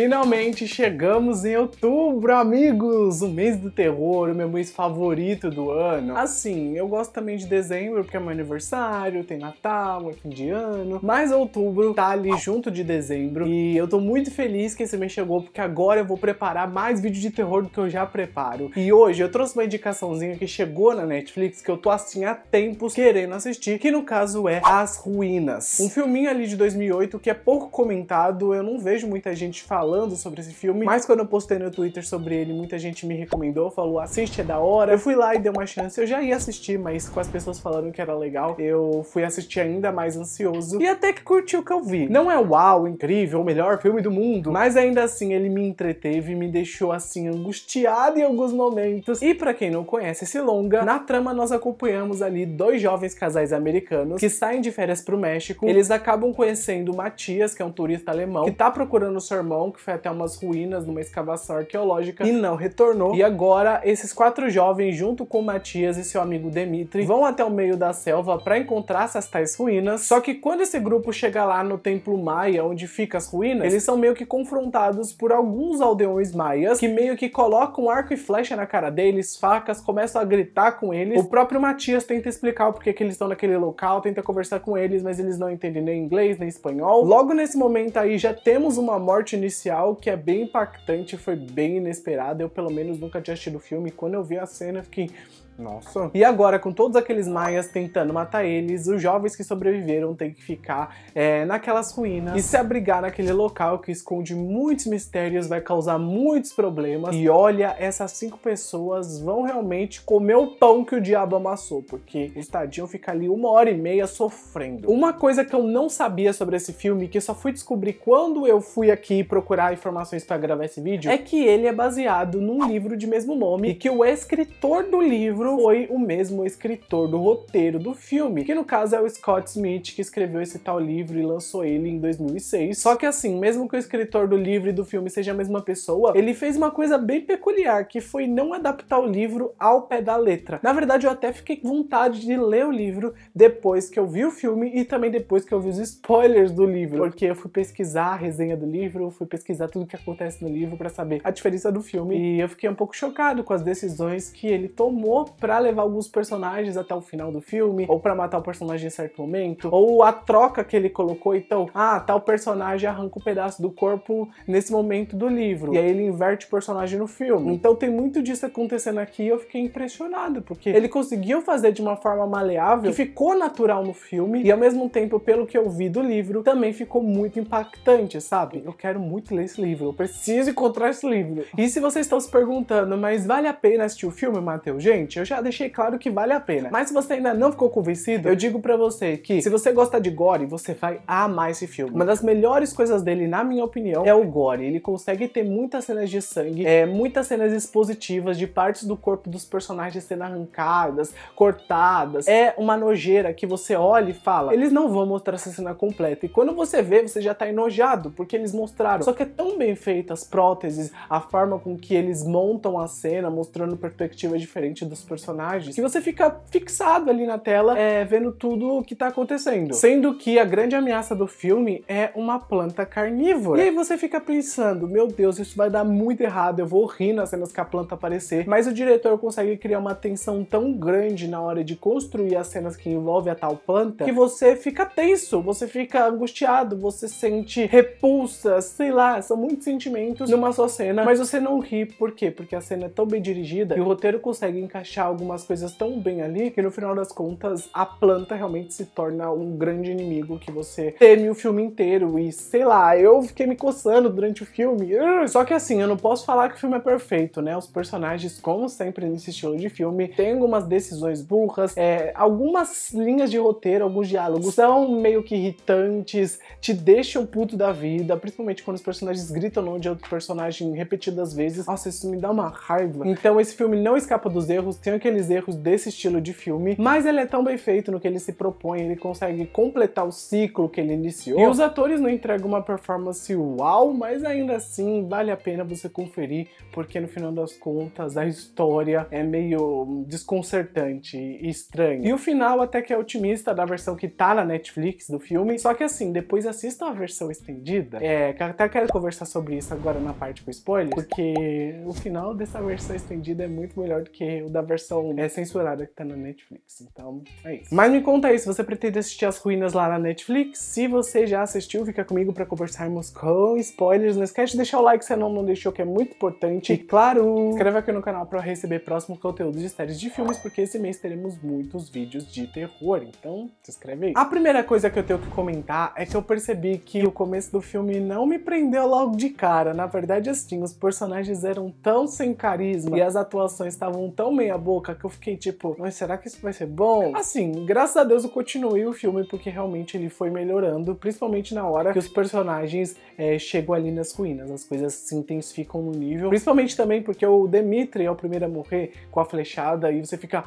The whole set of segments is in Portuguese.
Finalmente chegamos em outubro, amigos! O mês do terror, o meu mês favorito do ano. Assim, eu gosto também de dezembro, porque é meu aniversário, tem Natal, é fim de ano. Mas outubro tá ali junto de dezembro e eu tô muito feliz que esse mês chegou, porque agora eu vou preparar mais vídeo de terror do que eu já preparo. E hoje eu trouxe uma indicaçãozinha que chegou na Netflix, que eu tô assim há tempos querendo assistir, que no caso é As Ruínas. Um filminho ali de 2008 que é pouco comentado, eu não vejo muita gente falando falando sobre esse filme, mas quando eu postei no Twitter sobre ele, muita gente me recomendou, falou assiste, é da hora. Eu fui lá e dei uma chance, eu já ia assistir, mas com as pessoas falando que era legal, eu fui assistir ainda mais ansioso e até que curti o que eu vi. Não é uau, incrível, o melhor filme do mundo, mas ainda assim ele me entreteve, me deixou assim angustiado em alguns momentos. E para quem não conhece esse longa, na trama nós acompanhamos ali dois jovens casais americanos que saem de férias pro México. Eles acabam conhecendo o Matias, que é um turista alemão, que tá procurando seu irmão, que foi até umas ruínas numa escavação arqueológica e não retornou. E agora, esses quatro jovens, junto com Matias e seu amigo Demitri, vão até o meio da selva para encontrar essas tais ruínas. Só que quando esse grupo chega lá no templo maia, onde fica as ruínas, eles são meio que confrontados por alguns aldeões maias que meio que colocam arco e flecha na cara deles, facas, começam a gritar com eles. O próprio Matias tenta explicar o porquê que eles estão naquele local, tenta conversar com eles, mas eles não entendem nem inglês, nem espanhol. Logo nesse momento aí já temos uma morte inicial que é bem impactante, foi bem inesperado. Eu, pelo menos, nunca tinha assistido o filme. Quando eu vi a cena, eu fiquei nossa. E agora, com todos aqueles maias tentando matar eles, os jovens que sobreviveram têm que ficar é, naquelas ruínas e se abrigar naquele local que esconde muitos mistérios, vai causar muitos problemas. E olha, essas cinco pessoas vão realmente comer o pão que o diabo amassou, porque o tadinho fica ali uma hora e meia sofrendo. Uma coisa que eu não sabia sobre esse filme, que só fui descobrir quando eu fui aqui procurar informações para gravar esse vídeo, é que ele é baseado num livro de mesmo nome e que o escritor do livro foi o mesmo escritor do roteiro do filme, que no caso é o Scott Smith, que escreveu esse tal livro e lançou ele em 2006. Só que assim, mesmo que o escritor do livro e do filme seja a mesma pessoa, ele fez uma coisa bem peculiar, que foi não adaptar o livro ao pé da letra. Na verdade, eu até fiquei com vontade de ler o livro depois que eu vi o filme e também depois que eu vi os spoilers do livro, porque eu fui pesquisar a resenha do livro, fui pesquisar tudo que acontece no livro para saber a diferença do filme e eu fiquei um pouco chocado com as decisões que ele tomou para levar alguns personagens até o final do filme, ou para matar o personagem em certo momento, ou a troca que ele colocou, então, ah, tal personagem arranca um pedaço do corpo nesse momento do livro, e aí ele inverte o personagem no filme. Então tem muito disso acontecendo aqui eu fiquei impressionado, porque ele conseguiu fazer de uma forma maleável, que ficou natural no filme, e ao mesmo tempo, pelo que eu vi do livro, também ficou muito impactante, sabe? Eu quero muito ler esse livro, eu preciso encontrar esse livro. E se vocês estão se perguntando, mas vale a pena assistir o filme, Matheus? Gente, eu já deixei claro que vale a pena. Mas se você ainda não ficou convencido, eu digo pra você que se você gosta de gore, você vai amar esse filme. Uma das melhores coisas dele, na minha opinião, é o gore. Ele consegue ter muitas cenas de sangue, é, muitas cenas expositivas de partes do corpo dos personagens sendo arrancadas, cortadas. É uma nojeira que você olha e fala, eles não vão mostrar essa cena completa. E quando você vê, você já tá enojado, porque eles mostraram. Só que é tão bem feita as próteses, a forma com que eles montam a cena, mostrando perspectivas diferentes dos personagens, que você fica fixado ali na tela, é, vendo tudo o que tá acontecendo. Sendo que a grande ameaça do filme é uma planta carnívora. E aí você fica pensando, meu Deus, isso vai dar muito errado, eu vou rir nas cenas que a planta aparecer. Mas o diretor consegue criar uma tensão tão grande na hora de construir as cenas que envolvem a tal planta, que você fica tenso, você fica angustiado, você sente repulsa, sei lá, são muitos sentimentos numa só cena, mas você não ri, por quê? Porque a cena é tão bem dirigida e o roteiro consegue encaixar deixar algumas coisas tão bem ali que no final das contas a planta realmente se torna um grande inimigo que você teme o filme inteiro. E sei lá, eu fiquei me coçando durante o filme. Só que assim, eu não posso falar que o filme é perfeito, né? Os personagens, como sempre nesse estilo de filme, têm algumas decisões burras, é, algumas linhas de roteiro, alguns diálogos são meio que irritantes, te deixam puto da vida, principalmente quando os personagens gritam o nome de outro personagem repetidas vezes. Nossa, isso me dá uma raiva. Então esse filme não escapa dos erros, tem aqueles erros desse estilo de filme, mas ele é tão bem feito no que ele se propõe, ele consegue completar o ciclo que ele iniciou. E os atores não entregam uma performance uau, mas ainda assim vale a pena você conferir, porque no final das contas a história é meio desconcertante e estranha. E o final até que é otimista da versão que tá na Netflix do filme, só que assim, depois assista a versão estendida, é, até quero conversar sobre isso agora na parte com spoilers, porque o final dessa versão estendida é muito melhor do que o da versão versão é censurada que tá na Netflix. Então, é isso. Mas me conta aí, se você pretende assistir as ruínas lá na Netflix, se você já assistiu, fica comigo para conversarmos com spoilers. Não esquece de deixar o like se não, não deixou, que é muito importante. E claro, inscreva aqui no canal para receber próximo conteúdo de séries de filmes, porque esse mês teremos muitos vídeos de terror. Então, se inscreve aí. A primeira coisa que eu tenho que comentar é que eu percebi que o começo do filme não me prendeu logo de cara. Na verdade, assim, os personagens eram tão sem carisma e as atuações estavam tão meia boca que eu fiquei tipo, mas será que isso vai ser bom? Assim, graças a Deus eu continuei o filme porque realmente ele foi melhorando, principalmente na hora que os personagens é, chegam ali nas ruínas, as coisas se intensificam no nível, principalmente também porque o Demitri é o primeiro a morrer com a flechada e você fica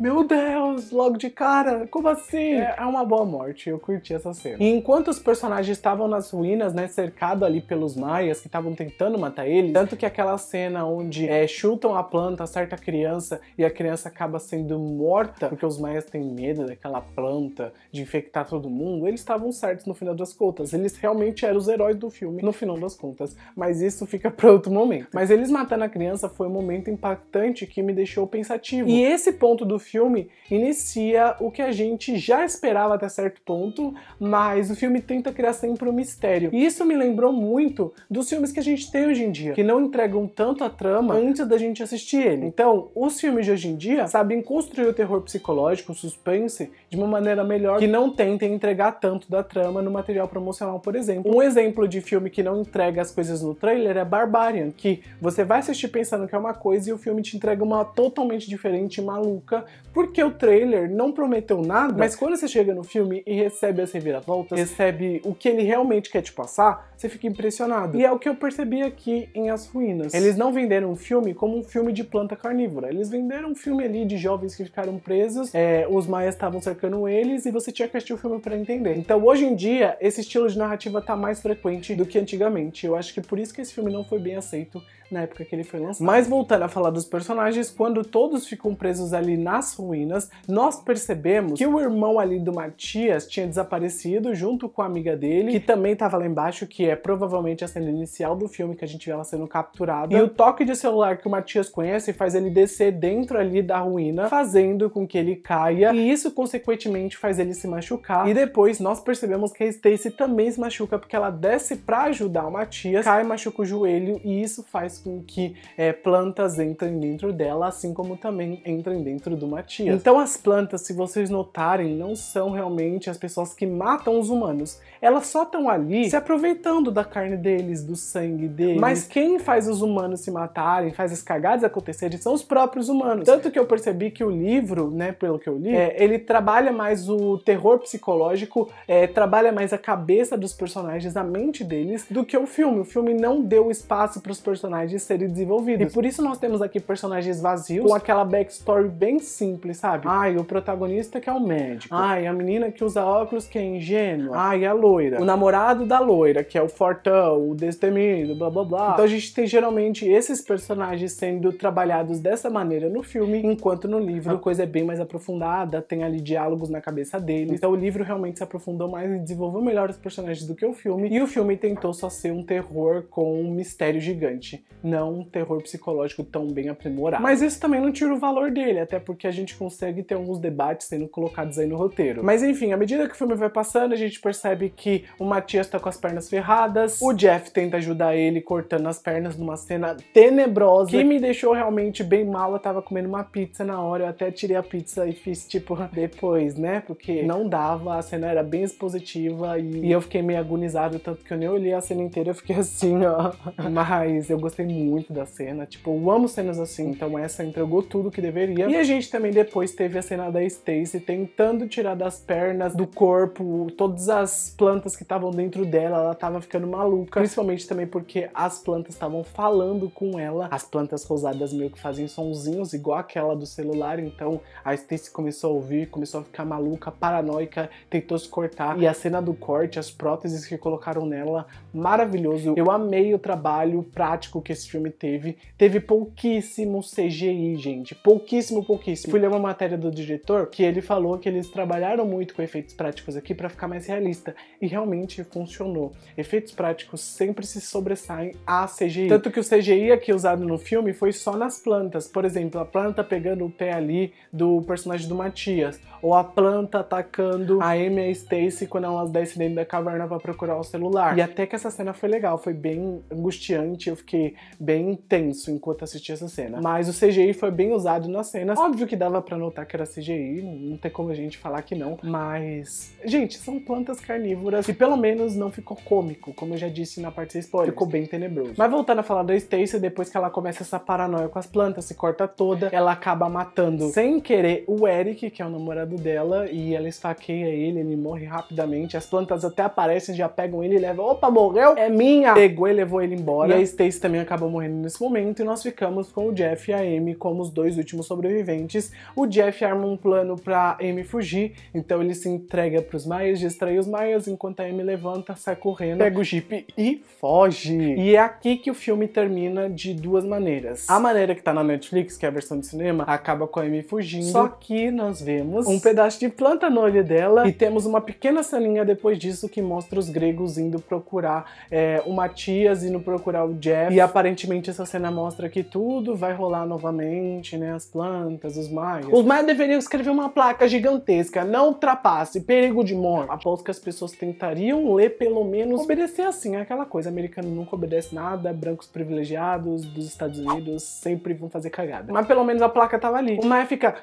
meu Deus, logo de cara, como assim? É, é uma boa morte, eu curti essa cena. E enquanto os personagens estavam nas ruínas, né, cercado ali pelos maias que estavam tentando matar eles, tanto que aquela cena onde é, chutam a planta, acerta a criança e a criança acaba sendo morta porque os maias têm medo daquela planta de infectar todo mundo, eles estavam certos no final das contas. Eles realmente eram os heróis do filme no final das contas, mas isso fica para outro momento. Mas eles matando a criança foi um momento impactante que me deixou pensativo. E esse ponto do filme inicia o que a gente já esperava até certo ponto, mas o filme tenta criar sempre um mistério. E isso me lembrou muito dos filmes que a gente tem hoje em dia, que não entregam tanto a trama antes da gente assistir ele. Então, os filmes de hoje em dia sabem construir o terror psicológico, o suspense, de uma maneira melhor que não tentem entregar tanto da trama no material promocional, por exemplo. Um exemplo de filme que não entrega as coisas no trailer é Barbarian, que você vai assistir pensando que é uma coisa e o filme te entrega uma totalmente diferente e maluca porque o trailer não prometeu nada, mas quando você chega no filme e recebe as reviravoltas, recebe o que ele realmente quer te passar, você fica impressionado. E é o que eu percebi aqui em As Ruínas. Eles não venderam um filme como um filme de planta carnívora, eles venderam um filme ali de jovens que ficaram presos, é, os maias estavam cercando eles e você tinha que assistir o filme para entender. Então hoje em dia, esse estilo de narrativa tá mais frequente do que antigamente. Eu acho que por isso que esse filme não foi bem aceito na época que ele foi lançado. Mas voltando a falar dos personagens, quando todos ficam presos ali na ruínas, nós percebemos que o irmão ali do Matias tinha desaparecido junto com a amiga dele, que também estava lá embaixo, que é provavelmente a cena inicial do filme que a gente vê ela sendo capturada. E o toque de celular que o Matias conhece faz ele descer dentro ali da ruína, fazendo com que ele caia, e isso consequentemente faz ele se machucar. E depois nós percebemos que a Stacy também se machuca porque ela desce para ajudar o Matias, cai, machuca o joelho e isso faz com que é, plantas entrem dentro dela, assim como também entrem dentro do matias. Então as plantas, se vocês notarem, não são realmente as pessoas que matam os humanos. Elas só estão ali se aproveitando da carne deles, do sangue deles. Mas quem faz os humanos se matarem, faz as cagadas acontecerem, são os próprios humanos. Tanto que eu percebi que o livro, né, pelo que eu li, é, ele trabalha mais o terror psicológico, é, trabalha mais a cabeça dos personagens, a mente deles, do que o filme. O filme não deu espaço para os personagens serem desenvolvidos. E por isso nós temos aqui personagens vazios, com aquela backstory bem simples simples, sabe? Ah. Ai, o protagonista que é o médico. Ah. Ai, a menina que usa óculos que é ingênua. Ah. Ai, é a loira. O namorado da loira, que é o fortão, o destemido, blá blá blá. Então a gente tem geralmente esses personagens sendo trabalhados dessa maneira no filme, enquanto no livro a coisa é bem mais aprofundada, tem ali diálogos na cabeça deles. Então o livro realmente se aprofundou mais e desenvolveu melhor os personagens do que o filme. E o filme tentou só ser um terror com um mistério gigante, não um terror psicológico tão bem aprimorado. Mas isso também não tira o valor dele, até porque a gente consegue ter alguns debates sendo colocados aí no roteiro. Mas enfim, à medida que o filme vai passando, a gente percebe que o Matias tá com as pernas ferradas, o Jeff tenta ajudar ele cortando as pernas numa cena tenebrosa, que me deixou realmente bem mal, eu tava comendo uma pizza na hora, eu até tirei a pizza e fiz tipo depois, né? Porque não dava, a cena era bem expositiva e, e eu fiquei meio agonizado, tanto que eu nem olhei a cena inteira, eu fiquei assim, ó. Mas eu gostei muito da cena, tipo, eu amo cenas assim, então essa entregou tudo que deveria. E a gente também também depois teve a cena da Stacy tentando tirar das pernas, do corpo, todas as plantas que estavam dentro dela, ela tava ficando maluca. Principalmente também porque as plantas estavam falando com ela. As plantas rosadas meio que fazem sonzinhos, igual aquela do celular. Então a Stacy começou a ouvir, começou a ficar maluca, paranoica, tentou se cortar. E a cena do corte, as próteses que colocaram nela, maravilhoso. Eu amei o trabalho prático que esse filme teve. Teve pouquíssimo CGI, gente. Pouquíssimo, pouquíssimo fui ler uma matéria do diretor que ele falou que eles trabalharam muito com efeitos práticos aqui para ficar mais realista e realmente funcionou. Efeitos práticos sempre se sobressaem a CGI. Tanto que o CGI aqui usado no filme foi só nas plantas, por exemplo, a planta pegando o pé ali do personagem do Matias, ou a planta atacando a Amy e a Stacy quando elas descem dentro da caverna para procurar o celular. E até que essa cena foi legal, foi bem angustiante, eu fiquei bem tenso enquanto assisti essa cena. Mas o CGI foi bem usado nas cenas. Óbvio que que dava para notar que era CGI, não, tem como a gente falar que não, mas. Gente, são plantas carnívoras e pelo menos não ficou cômico, como eu já disse na parte da spoiler, ficou bem tenebroso. Mas voltando a falar da Stacy, depois que ela começa essa paranoia com as plantas, se corta toda, ela acaba matando sem querer o Eric, que é o namorado dela, e ela esfaqueia ele, ele morre rapidamente, as plantas até aparecem, já pegam ele e levam, opa, morreu, é minha! Pegou e levou ele embora. E a Stacy também acaba morrendo nesse momento e nós ficamos com o Jeff e a Amy como os dois últimos sobreviventes o Jeff arma um plano para Amy fugir, então ele se entrega para os Maias, distrai os Maias, enquanto a Amy levanta, sai correndo, pega o Jeep e foge. E é aqui que o filme termina de duas maneiras. A maneira que tá na Netflix, que é a versão de cinema, acaba com a Amy fugindo, só que nós vemos um pedaço de planta no olho dela e temos uma pequena ceninha depois disso que mostra os gregos indo procurar é, o Matias, indo procurar o Jeff, e aparentemente essa cena mostra que tudo vai rolar novamente, né, as plantas, os maias. Os maias deveriam escrever uma placa gigantesca, não ultrapasse, perigo de morte. após que as pessoas tentariam ler pelo menos obedecer assim, é aquela coisa, americano nunca obedece nada, brancos privilegiados dos Estados Unidos sempre vão fazer cagada. Mas pelo menos a placa tava ali. O maia é fica...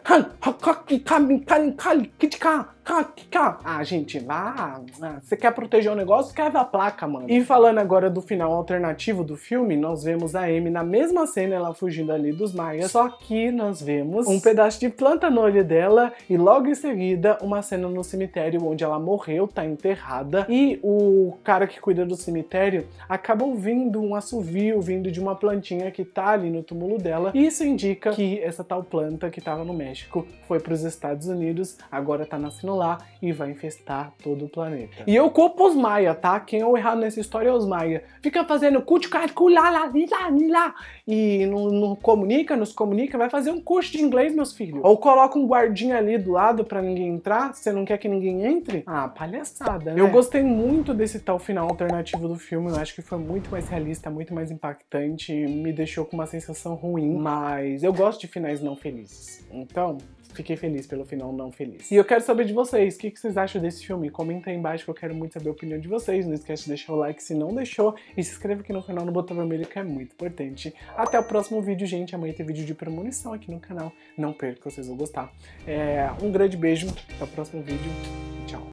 Ah, gente, vá. Ah, você quer proteger o negócio? Escreve a placa, mano. E falando agora do final alternativo do filme, nós vemos a Amy na mesma cena, ela fugindo ali dos maias, só que nós vemos um pedaço pedaço de planta no olho dela e logo em seguida uma cena no cemitério onde ela morreu, tá enterrada e o cara que cuida do cemitério acaba ouvindo um assovio vindo de uma plantinha que tá ali no túmulo dela e isso indica que essa tal planta que estava no México foi para os Estados Unidos, agora tá nascendo lá e vai infestar todo o planeta. E eu culpo os Maia, tá? Quem o errado nessa história é os Maia. Fica fazendo lá lá e não, não comunica, nos comunica, vai fazer um curso de inglês, meu filhos. Ou coloca um guardinha ali do lado para ninguém entrar, você não quer que ninguém entre? Ah, palhaçada, né? Eu gostei muito desse tal final alternativo do filme, eu acho que foi muito mais realista, muito mais impactante, me deixou com uma sensação ruim, mas eu gosto de finais não felizes. Então, fiquei feliz pelo final não feliz. E eu quero saber de vocês, o que, que, vocês acham desse filme? Comenta aí embaixo que eu quero muito saber a opinião de vocês. Não esquece de deixar o like se não deixou e se inscreva aqui no canal no botão vermelho que é muito importante. Até o próximo vídeo, gente. Amanhã tem vídeo de premonição aqui no canal. Não que vocês vão gostar. É, um grande beijo, até o próximo vídeo tchau.